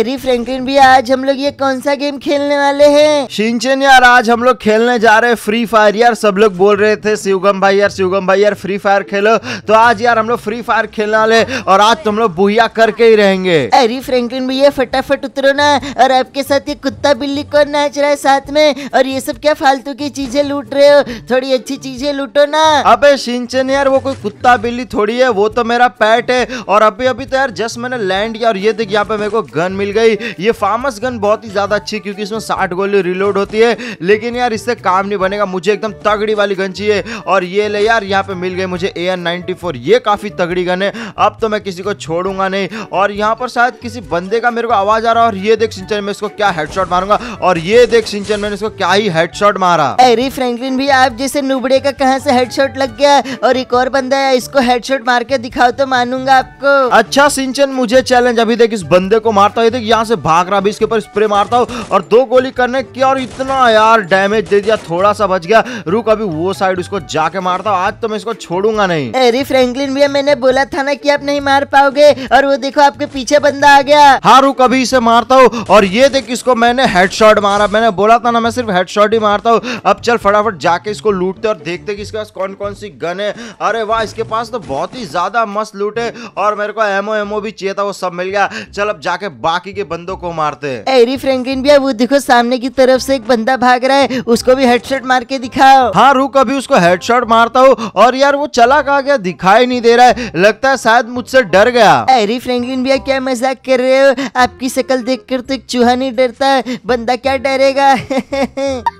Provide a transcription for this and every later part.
Harry Franklin भी आज हम लोग ये कौन सा गेम खेलने वाले हैं शिंचन यार आज हम लोग खेलने जा रहे हैं फ्री फायर यार सब लोग बोल रहे थे शिवगम भाई यार शिवगम भाई यार फ्री फायर खेलो तो आज यार हम लोग फ्री फायर खेलने वाले और आज तुम लोग बुहिया करके ही रहेंगे अरे फ्रैंकलिन भैया फटाफट उतरो ना और आपके साथ ये कुत्ता बिल्ली कौन नाच रहा है साथ में और ये सब क्या फालतू की चीजें लूट रहे हो थोड़ी अच्छी चीजें लूटो ना अबे सिंचन यार वो कोई कुत्ता बिल्ली थोड़ी है वो तो मेरा पैट है और अभी अभी तो यार जस्ट मैंने लैंड किया और ये देखिए यहाँ पे मेरे को गन मिल मिल गई ये फार्मस गन बहुत ही ज़्यादा अच्छी क्योंकि इसमें साठ गोली रिलोड होती है लेकिन यार इससे काम नहीं बनेगा मुझे एकदम तगड़ी वाली गन चाहिए और ये ले यार यहाँ पे मिल गई मुझे ए एन ये काफ़ी तगड़ी गन है अब तो मैं किसी को छोड़ूंगा नहीं और यहाँ पर शायद किसी बंदे का मेरे को आवाज़ आ रहा है और ये देख सिंचन में इसको क्या हेडशॉट मारूंगा और ये देख सिंचन में इसको क्या ही हेडशॉट मारा अरे फ्रैंकलिन भी आप जैसे नुबड़े का कहाँ से हेडशॉट लग गया और एक और बंदा है इसको हेडशॉट मार के दिखाओ तो मानूंगा आपको अच्छा सिंचन मुझे चैलेंज अभी देख इस बंदे को मारता है देख यहाँ से भाग रहा भी इसके ऊपर स्प्रे मारता हूँ और दो गोली करने की और इतना यार डैमेज दे दिया थोड़ा सा बच गया रुक अभी वो साइड उसको जाके मारता हूँ आज तो मैं इसको छोड़ूंगा नहीं अरे फ्रेंकलिन भैया मैंने बोला था ना कि आप नहीं मार पाओगे और वो देखो आपके पीछे बंदा आ गया हाँ रुक अभी इसे मारता हूँ और ये देख इसको मैंने हेडशॉट मारा मैंने बोला था ना मैं सिर्फ हेडशॉट ही मारता हूँ अब चल फटाफट जाके इसको लूटते और देखते कि इसके पास कौन कौन सी गन है अरे वाह इसके पास तो बहुत ही ज्यादा मस्त लूट है और मेरे को एमओ एमओ भी चाहिए था वो सब मिल गया चल अब जाके बाकी बाकी के बंदों को मारते हैं एरी फ्रैंकलिन भैया वो देखो सामने की तरफ से एक बंदा भाग रहा है उसको भी हेडशॉट मार के दिखाओ हाँ रुक अभी उसको हेडशॉट मारता हूँ और यार वो चला कहा गया दिखाई नहीं दे रहा है लगता है शायद मुझसे डर गया एरी फ्रैंकलिन भैया क्या मजाक कर रहे हो आपकी शक्ल देख कर तो एक चूहा नहीं डरता बंदा क्या डरेगा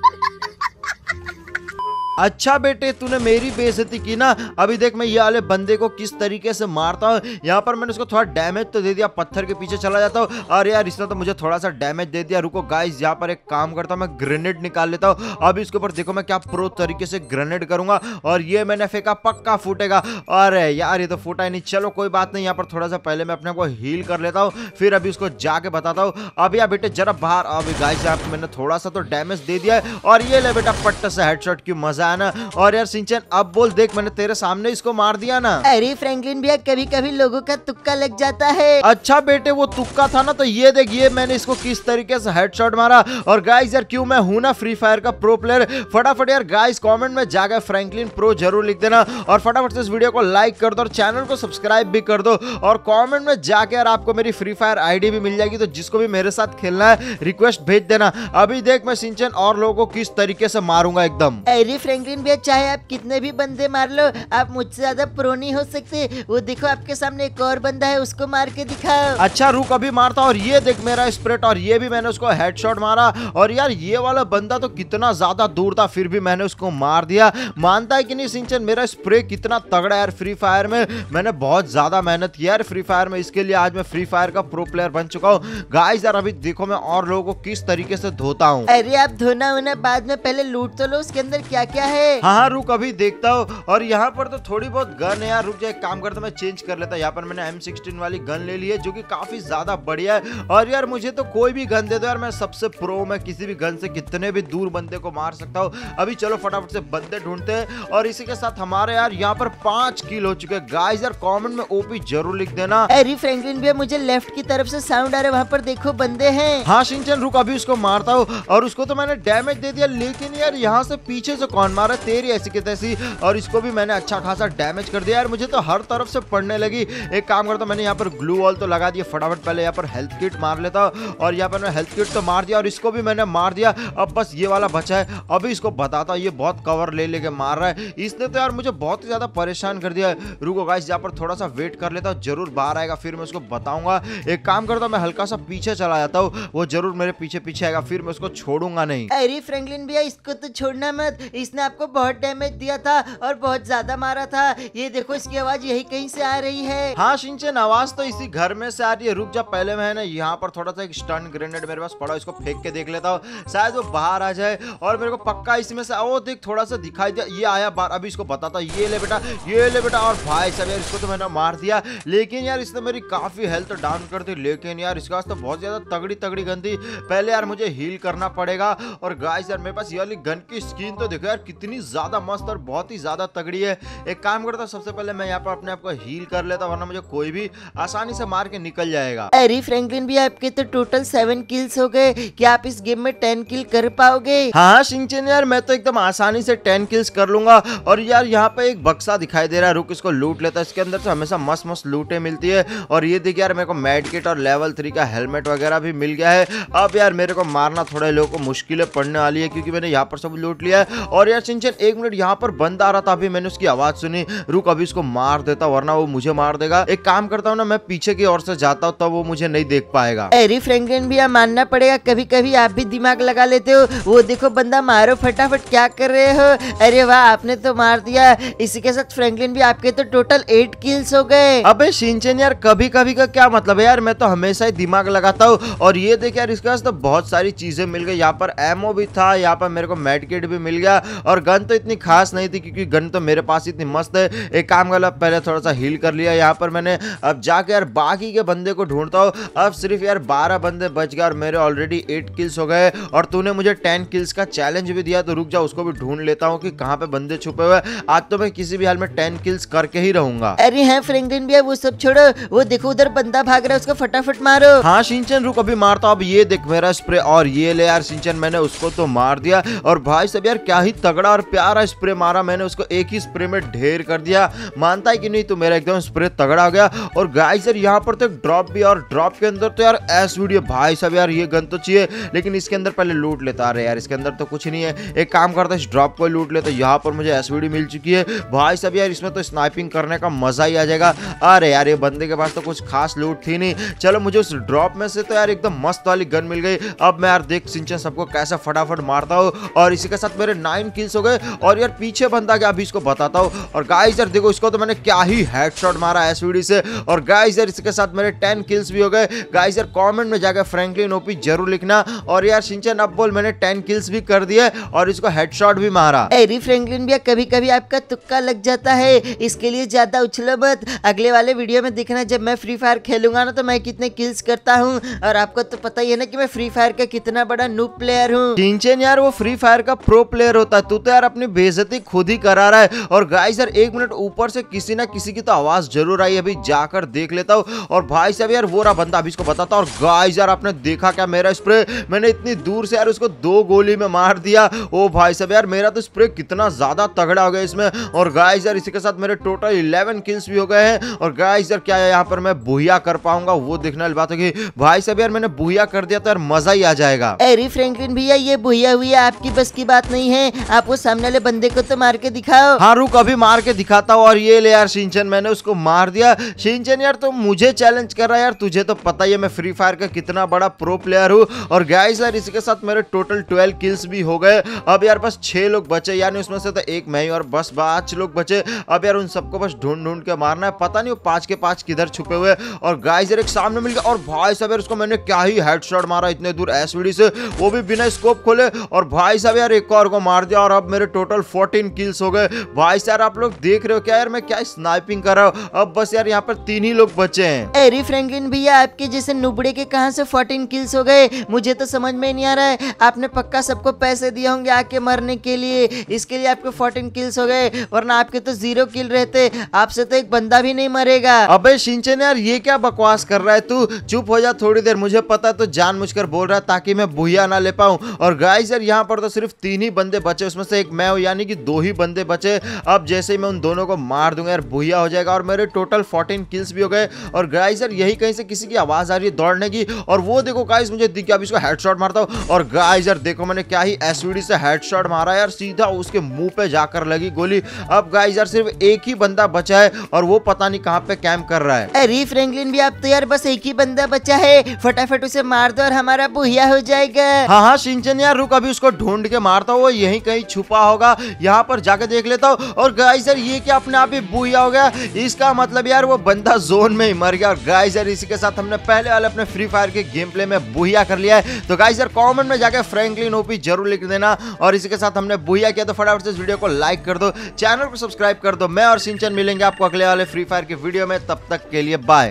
अच्छा बेटे तूने मेरी बेजती की ना अभी देख मैं ये वाले बंदे को किस तरीके से मारता हूँ यहाँ पर मैंने उसको थोड़ा डैमेज तो दे दिया पत्थर के पीछे चला जाता हूँ अरे यार इसने तो मुझे थोड़ा सा डैमेज दे दिया रुको गाइस यहाँ पर एक काम करता हूँ मैं ग्रेनेड निकाल लेता हूँ अभी इसके ऊपर देखो मैं क्या प्रो तरीके से ग्रेनेड करूंगा और ये मैंने फेंका पक्का फूटेगा अरे यार ये तो फूटा ही नहीं चलो कोई बात नहीं यहाँ पर थोड़ा सा पहले मैं अपने को हील कर लेता हूँ फिर अभी उसको जाके बताता हूँ अब यार बेटे जरा बाहर अभी गाइस यहाँ मैंने थोड़ा सा तो डैमेज दे दिया है और ये ले बेटा पट्ट से हेडशॉट की मजा है ना और यार सिंचन अब बोल देख मैंने तेरे सामने इसको मार दिया ना अरे फ्रैंकलिन भैया कभी कभी लोगो का तुक्का लग जाता है अच्छा बेटे वो तुक्का था ना तो ये देखिए मैंने इसको किस तरीके से हेडशॉट मारा और गाइस यार क्यों मैं हूं ना फ्री फायर का प्रो प्लेयर फटाफट यार गाइस कमेंट में जाकर फ्रैंकलिन प्रो जरूर लिख देना और फटाफट से इस वीडियो को लाइक कर दो और चैनल को सब्सक्राइब भी कर दो और कमेंट में जाके यार आपको मेरी फ्री फायर आईडी भी मिल जाएगी तो जिसको भी मेरे साथ खेलना है रिक्वेस्ट भेज देना अभी देख मैं सिंचन और लोगों को किस तरीके से मारूंगा एकदम अरे फ्रेंक पेंगुइन भैया चाहे आप कितने भी बंदे मार लो आप मुझसे ज्यादा प्रो नहीं हो सकते वो देखो आपके सामने एक और बंदा है उसको मार के दिखाओ अच्छा रुक अभी मारता और ये देख मेरा स्प्रेट और ये भी मैंने उसको हेडशॉट मारा और यार ये वाला बंदा तो कितना ज्यादा दूर था फिर भी मैंने उसको मार दिया मानता है कि नहीं सिंचन मेरा स्प्रे कितना तगड़ा यार फ्री फायर में मैंने बहुत ज्यादा मेहनत किया यार फ्री फायर में इसके लिए आज मैं फ्री फायर का प्रो प्लेयर बन चुका हूँ गाइस यार अभी देखो मैं और लोगों को किस तरीके से धोता हूँ अरे आप धोना होना बाद में पहले लूट तो लो उसके अंदर क्या क्या गया है हाँ हाँ रुक अभी देखता हो और यहाँ पर तो थोड़ी बहुत गन है यार रुक जाए काम करता मैं चेंज कर लेता यहाँ पर मैंने एम वाली गन ले ली है जो की काफी ज्यादा बढ़िया है और यार मुझे तो कोई भी गन दे दो यार मैं सबसे प्रो मैं किसी भी गन से कितने भी दूर बंदे को मार सकता हूँ अभी चलो फटाफट से बंदे ढूंढते हैं और इसी के साथ हमारे यार यहाँ पर पांच किल हो चुके हैं गाइस यार कमेंट में ओपी जरूर लिख देना अरे फ्रैंकलिन भी मुझे लेफ्ट की तरफ से साउंड आ रहा है वहाँ पर देखो बंदे हैं हाँ सिंचन रुक अभी उसको मारता हूँ और उसको तो मैंने डैमेज दे दिया लेकिन यार यहाँ से पीछे से कौन वन मारा तेरी ऐसी की तैसी और इसको भी मैंने अच्छा खासा डैमेज कर दिया यार मुझे तो हर तरफ से पड़ने लगी एक काम करता मैंने यहाँ पर ग्लू वॉल तो लगा दिया फटाफट पहले यहाँ पर हेल्थ किट मार लेता और यहाँ पर मैं हेल्थ किट तो मार दिया और इसको भी मैंने मार दिया अब बस ये वाला बचा है अभी इसको बताता ये बहुत कवर ले लेके मार रहा है इसने तो यार मुझे बहुत ही ज़्यादा परेशान कर दिया रुको गाइस यहाँ पर थोड़ा सा वेट कर लेता हूँ जरूर बाहर आएगा फिर मैं उसको बताऊंगा एक काम करता हूँ मैं हल्का सा पीछे चला जाता हूँ वो जरूर मेरे पीछे पीछे आएगा फिर मैं उसको छोड़ूंगा नहीं अरे फ्रेंकलिन भैया इसको तो छोड़ना मत इसने ने आपको बहुत डैमेज दिया था और बहुत ज्यादा मारा था ये देखो इसकी आवाज यही कहीं से आ रही है हाँ सिंचन आवाज तो इसी घर में से आ रही है रुक जा पहले मैं ना यहाँ पर थोड़ा सा एक स्टन ग्रेनेड मेरे पास पड़ा इसको फेंक के देख लेता हूँ शायद वो बाहर आ जाए और मेरे को पक्का इसमें से ओ देख थोड़ा सा दिखाई दिया ये आया बार अभी इसको बताता ये ले बेटा ये ले बेटा और भाई साहब यार इसको तो मैंने मार दिया लेकिन यार इसने मेरी काफी हेल्थ डाउन कर दी लेकिन यार इसके पास तो बहुत ज्यादा तगड़ी तगड़ी गन थी पहले यार मुझे हील करना पड़ेगा और गाय यार मेरे पास ये वाली गन की स्किन तो देखो यार कितनी ज़्यादा मस्त और बहुत ही ज़्यादा तगड़ी है एक काम करता सबसे पहले मैं यहाँ पर अपने आप को हील कर लेता वरना मुझे कोई भी आसानी से मार के निकल जाएगा एरी फ्रेंकलिन भी आपके तो टोटल सेवन किल्स हो गए क्या आप इस गेम में टेन किल कर पाओगे हाँ सिंचन यार मैं तो एकदम आसानी से टेन किल्स कर लूंगा और यार यहाँ पे एक बक्सा दिखाई दे रहा है रुक इसको लूट लेता है इसके अंदर से हमेशा मस्त मस्त लूटे मिलती है और ये देखिए यार मेरे को मेड किट और लेवल थ्री का हेलमेट वगैरह भी मिल गया है अब यार मेरे को मारना थोड़े लोगों को मुश्किलें पड़ने वाली है क्योंकि मैंने यहाँ पर सब लूट लिया है और यार चिंचन एक मिनट यहाँ पर बंद आ रहा था अभी मैंने उसकी आवाज सुनी रुक अभी उसको मार देता वरना वो मुझे मार देगा एक काम करता हूँ ना मैं पीछे की ओर से जाता हूँ तब वो मुझे नहीं देख पाएगा एरी फ्रेंकलिन भैया मानना पड़ेगा कभी कभी आप भी दिमाग लगा लेते हो वो देखो बंदा मारो फटाफट क्या कर रहे हो अरे वाह आपने तो मार दिया इसी के साथ फ्रेंकलिन भी आपके तो टोटल एट किल्स हो गए अबे सिंचन यार कभी कभी का क्या मतलब है यार मैं तो हमेशा ही दिमाग लगाता हूँ और ये देख यार इसके पास तो बहुत सारी चीजें मिल गई यहाँ पर एमओ भी था यहाँ पर मेरे को मेडकिट भी मिल गया और गन तो इतनी खास नहीं थी क्योंकि गन तो मेरे पास इतनी मस्त है एक काम कर पहले थोड़ा सा हील कर लिया यहाँ पर मैंने अब जाके यार बाकी के बंदे को ढूंढता हूँ अब सिर्फ यार बारह बंदे बच गए और मेरे ऑलरेडी एट किल्स हो गए और तूने मुझे टेन किल्स का चैलेंज भी दिया तो रुक जाओ उसको भी ढूंढ लेता हूँ कि कहाँ पे बंदे छुपे हुए आज तो मैं किसी भी हाल में टेन किल्स करके ही रहूंगा अरे हाँ फ्रेंकलिन भैया वो सब छोड़ो वो देखो उधर बंदा भाग रहा है उसको फटाफट मारो हाँ सिंचन रुक अभी मारता अब ये देख मेरा स्प्रे और ये ले यार सिंचन मैंने उसको तो मार दिया और भाई सब यार क्या ही तगड़ा तगड़ा और प्यारा स्प्रे मारा मैंने उसको एक ही स्प्रे में ढेर कर दिया मानता है कि नहीं तो मेरा एकदम स्प्रे तगड़ा हो गया और गाइस यार यहाँ पर तो एक ड्रॉप भी और ड्रॉप के अंदर तो यार एस वीडियो भाई सब यार ये गन तो चाहिए लेकिन इसके अंदर पहले लूट लेता अरे यार इसके अंदर तो कुछ नहीं है एक काम करता इस ड्रॉप को लूट लेता यहाँ पर मुझे एस मिल चुकी है भाई सब यार इसमें तो स्नाइपिंग करने का मजा ही आ जाएगा अरे यार ये बंदे के पास तो कुछ खास लूट थी नहीं चलो मुझे उस ड्रॉप में से तो यार एकदम मस्त वाली गन मिल गई अब मैं यार देख सिंचन सबको कैसे फटाफट मारता हूँ और इसी के साथ मेरे नाइन किल किल्स हो गए और यार पीछे बंदा क्या अभी इसको बताता हूँ और गाइस यार देखो इसको तो मैंने क्या ही हेडशॉट मारा एस से और गाइस यार इसके साथ मेरे टेन किल्स भी हो गए गाइस यार कमेंट में जाकर फ्रेंकलिन ओपी जरूर लिखना और यार सिंचन अब बोल मैंने टेन किल्स भी कर दिया और इसको हेडशॉट भी मारा एरी फ्रेंकलिन भैया कभी कभी आपका तुक्का लग जाता है इसके लिए ज्यादा उछलो मत अगले वाले वीडियो में देखना जब मैं फ्री फायर खेलूंगा ना तो मैं कितने किल्स करता हूँ और आपको तो पता ही है ना कि मैं फ्री फायर का कितना बड़ा नू प्लेयर हूँ सिंचन यार वो फ्री फायर का प्रो प्लेयर होता तू तो यार अपनी बेजती खुद ही करा रहा है और गाइस यार एक मिनट ऊपर से किसी ना किसी की तो आवाज जरूर आई अभी जाकर देख लेता हूँ और भाई साहब यार वो रहा बंदा अभी इसको बताता और गाइस यार आपने देखा क्या मेरा स्प्रे मैंने इतनी दूर से यार उसको दो गोली में मार दिया ओ भाई साहब यार मेरा तो स्प्रे कितना ज्यादा तगड़ा हो गया इसमें और गाइस यार इसी के साथ मेरे टोटल इलेवन किल्स भी हो गए हैं और गाइस यार क्या यहाँ पर मैं बुहिया कर पाऊंगा वो देखने वाली बात होगी भाई साहब यार मैंने बुहिया कर दिया तो यार मजा ही आ जाएगा अरे फ्रेंकलिन भैया ये बुहिया हुई आपकी बस की बात नहीं है आप वो सामने वाले बंदे को तो मार के दिखाओ हाँ रुक अभी मार के दिखाता हूँ और ये ले यार सिंचन मैंने उसको मार दिया सिंचन यार तुम तो मुझे चैलेंज कर रहा है यार तुझे तो पता ही है मैं फ्री फायर का कितना बड़ा प्रो प्लेयर हूँ और गाइस यार इसके साथ मेरे टोटल ट्वेल्व किल्स भी हो गए अब यार बस छह लोग बचे यानी उसमें से तो एक मैं ही और बस पांच लोग बचे अब यार उन सबको बस ढूंढ ढूंढ के मारना है पता नहीं वो पांच के पांच किधर छुपे हुए और गाइस यार एक सामने मिल गया और भाई साहब यार उसको मैंने क्या ही हेडशॉट मारा इतने दूर एसवीडी से वो भी बिना स्कोप खोले और भाई साहब यार एक और को मार दिया और अब मेरे टोटल फोर्टीन किल्स हो गए भाई यार आप लोग देख रहे हो क्या यार मैं क्या स्नाइपिंग कर रहा हूँ अब बस यार यहाँ पर तीन ही लोग बचे हैं एरी फ्रेंकिन भैया आपके जैसे नुबड़े के कहा से फोर्टीन किल्स हो गए मुझे तो समझ में नहीं आ रहा है आपने पक्का सबको पैसे दिए होंगे आके मरने के लिए इसके लिए आपके फोर्टीन किल्स हो गए वरना आपके तो जीरो किल रहते आपसे तो एक बंदा भी नहीं मरेगा अब सिंचन यार ये क्या बकवास कर रहा है तू चुप हो जा थोड़ी देर मुझे पता तो जान बोल रहा ताकि मैं भूया ना ले पाऊँ और गाय यार यहाँ पर तो सिर्फ तीन ही बंदे बचे उसमें उसमें से एक मैं हूँ यानी कि दो ही बंदे बचे अब जैसे ही मैं उन दोनों को मार दूंगा यार भूया हो जाएगा और मेरे टोटल फोर्टीन किल्स भी हो गए और गाइस यार यही कहीं से किसी की आवाज़ आ रही है दौड़ने की और वो देखो गाइस मुझे दिख गया अब इसको हेडशॉट मारता हूँ और गाइस यार देखो मैंने क्या ही एसवीडी से हेडशॉट मारा यार सीधा उसके मुंह पे जाकर लगी गोली अब गाइस यार सिर्फ एक ही बंदा बचा है और वो पता नहीं कहाँ पे कैम्प कर रहा है अरे फ्रैंकलिन भी अब तो यार बस एक ही बंदा बचा है फटाफट उसे मार दो और हमारा बुहिया हो जाएगा हाँ हाँ सिंचन यार रुक अभी उसको ढूंढ के मारता हूँ यही कहीं छुपा होगा यहाँ पर जाकर देख लेता हूँ और गाय सर ये क्या अपने आप ही बुआ हो गया इसका मतलब यार वो बंदा जोन में ही मर गया और गाय सर इसी के साथ हमने पहले वाले अपने फ्री फायर के गेम प्ले में बुहिया कर लिया है तो गाय सर कॉमेंट में जाकर फ्रेंकली ओपी जरूर लिख देना और इसी के साथ हमने बुहिया किया तो फटाफट से इस वीडियो को लाइक कर दो चैनल को सब्सक्राइब कर दो मैं और सिंचन मिलेंगे आपको अगले वाले फ्री फायर के वीडियो में तब तक के लिए बाय